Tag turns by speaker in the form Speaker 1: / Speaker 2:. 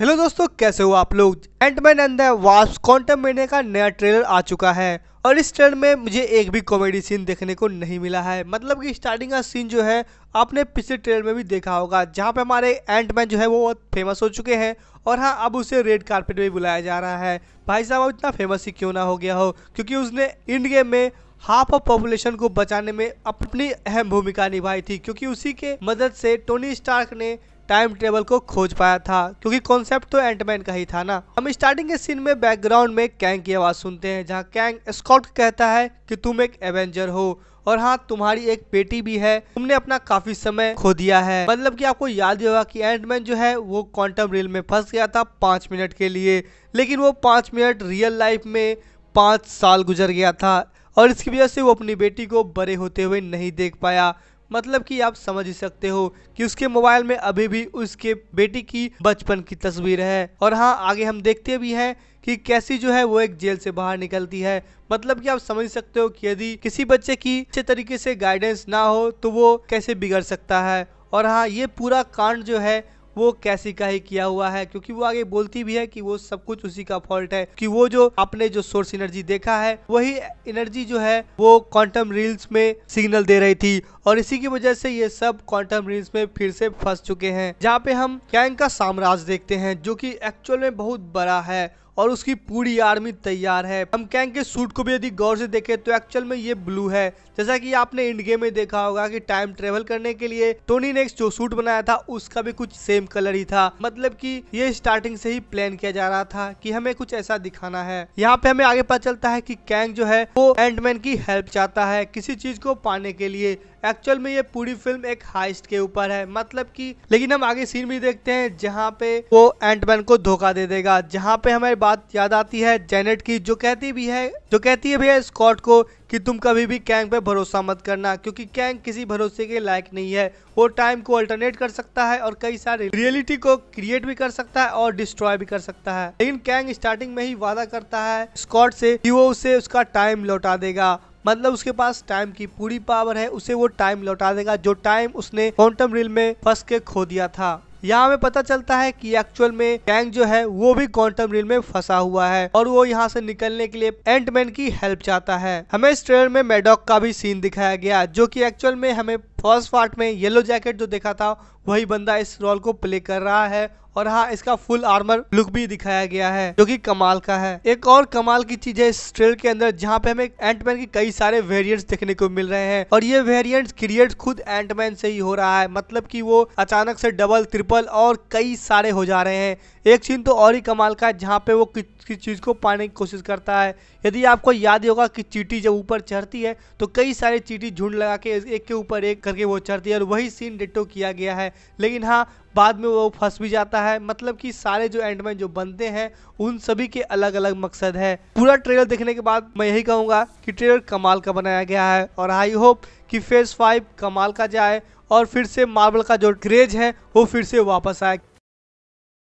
Speaker 1: hello दोस्तों कैसे हो आप लोग Ant Man and the Wasp Quantumania का नया ट्रेलर आ चुका है और इस ट्रेलर में मुझे एक भी कॉमेडी सीन देखने को नहीं मिला है मतलब कि स्टार्टिंग का सीन जो है आपने पिछले ट्रेलर में भी देखा होगा जहाँ पे हमारे एंटमैन जो है वो बहुत फेमस हो चुके हैं और हाँ अब उसे रेड कार्पेट में बुलाया जा रहा है भाई साहब अब इतना फेमस ही क्यों ना हो गया हो क्योंकि उसने इंड गेम में हाफ ऑफ पॉपुलेशन को बचाने में अपनी अहम भूमिका निभाई थी क्योंकि उसी के मदद से टोनी स्टार्क ने टाइम ट्रेवल को खोज पाया था क्योंकि कॉन्सेप्ट तो एंटमैन का ही था ना हम स्टार्टिंग के सीन में बैकग्राउंड में कैंग की आवाज सुनते हैं जहाँ कैंग स्कॉट कहता है कि तुम एक एवेंजर हो और हाँ तुम्हारी एक बेटी भी है तुमने अपना काफी समय खो दिया है मतलब कि आपको याद ही होगा कि एंडमैन जो है वो क्वांटम रेल में फंस गया था पांच मिनट के लिए लेकिन वो पांच मिनट रियल लाइफ में पांच साल गुजर गया था और इसकी वजह से वो अपनी बेटी को बड़े होते हुए नहीं देख पाया मतलब कि आप समझ ही सकते हो कि उसके मोबाइल में अभी भी उसके बेटी की बचपन की तस्वीर है और हाँ आगे हम देखते भी हैं कि कैसी जो है वो एक जेल से बाहर निकलती है मतलब कि आप समझ सकते हो कि यदि किसी बच्चे की अच्छे तरीके से गाइडेंस ना हो तो वो कैसे बिगड़ सकता है और हाँ ये पूरा कांड जो है वो कैसी का ही किया हुआ है क्योंकि वो आगे बोलती भी है कि वो सब कुछ उसी का फॉल्ट है कि वो जो आपने जो सोर्स एनर्जी देखा है वही एनर्जी जो है वो क्वांटम रील्स में सिग्नल दे रही थी और इसी की वजह से ये सब क्वांटम रील्स में फिर से फंस चुके हैं जहाँ पे हम कैंग का साम्राज्य देखते हैं जो कि एक्चुअल में बहुत बड़ा है और उसकी पूरी आर्मी तैयार है हम कैंग के सूट को भी यदि गौर से देखें तो एक्चुअल में ये ब्लू है जैसा कि आपने इंड गेम में देखा होगा कि टाइम ट्रेवल करने के लिए टोनी ने जो सूट बनाया था उसका भी कुछ सेम कलर ही था मतलब कि ये स्टार्टिंग से ही प्लान किया जा रहा था कि हमें कुछ ऐसा दिखाना है यहाँ पे हमें आगे पता चलता है की कैंग जो है वो एंडमैन की हेल्प चाहता है किसी चीज को पाने के लिए एक्चुअल में ये पूरी फिल्म एक हाइस्ट के ऊपर है मतलब कि लेकिन हम आगे सीन भी देखते हैं जहाँ पे वो एंटमैन को धोखा दे देगा जहाँ पे हमारी बात याद आती है जेनेट की जो कहती भी है जो कहती है भैया स्कॉट को कि तुम कभी भी कैंग पे भरोसा मत करना क्योंकि कैंग किसी भरोसे के लायक नहीं है वो टाइम को अल्टरनेट कर सकता है और कई सारे रियलिटी को क्रिएट भी कर सकता है और डिस्ट्रॉय भी कर सकता है लेकिन कैंग स्टार्टिंग में ही वादा करता है स्कॉट से कि वो उसे उसका टाइम लौटा देगा मतलब उसके पास टाइम की पूरी पावर है उसे वो टाइम लौटा देगा जो टाइम उसने क्वांटम रिल में फंस के खो दिया था यहाँ हमें पता चलता है कि एक्चुअल में कैंग जो है वो भी क्वांटम रिल में फंसा हुआ है और वो यहाँ से निकलने के लिए एंटमैन की हेल्प चाहता है हमें इस ट्रेलर में मेडॉक का भी सीन दिखाया गया जो कि एक्चुअल में हमें फर्स्ट पार्ट में येलो जैकेट जो देखा था वही बंदा इस रोल को प्ले कर रहा है और हाँ इसका फुल आर्मर लुक भी दिखाया गया है जो कि कमाल का है एक और कमाल की चीज है इस ट्रेल के अंदर जहाँ पे हमें एंटमैन के कई सारे वेरिएंट्स देखने को मिल रहे हैं और ये वेरिएंट्स क्रिएट खुद एंटमैन से ही हो रहा है मतलब कि वो अचानक से डबल ट्रिपल और कई सारे हो जा रहे हैं एक सीन तो और ही कमाल का है जहाँ पे वो किस कि चीज़ को पाने की कोशिश करता है यदि आपको याद होगा कि चीटी जब ऊपर चढ़ती है तो कई सारे चीटी झुंड लगा के एक के ऊपर एक करके वो चढ़ती है और वही सीन डिटो किया गया है लेकिन हाँ बाद में वो फंस भी जाता है मतलब कि सारे जो एंडमैन जो बनते हैं उन सभी के अलग अलग मकसद है पूरा ट्रेलर देखने के बाद मैं यही कहूँगा कि ट्रेलर कमाल का बनाया गया है और आई होप कि फेज़ फाइव कमाल का जाए और फिर से मार्बल का जो क्रेज है वो फिर से वापस आए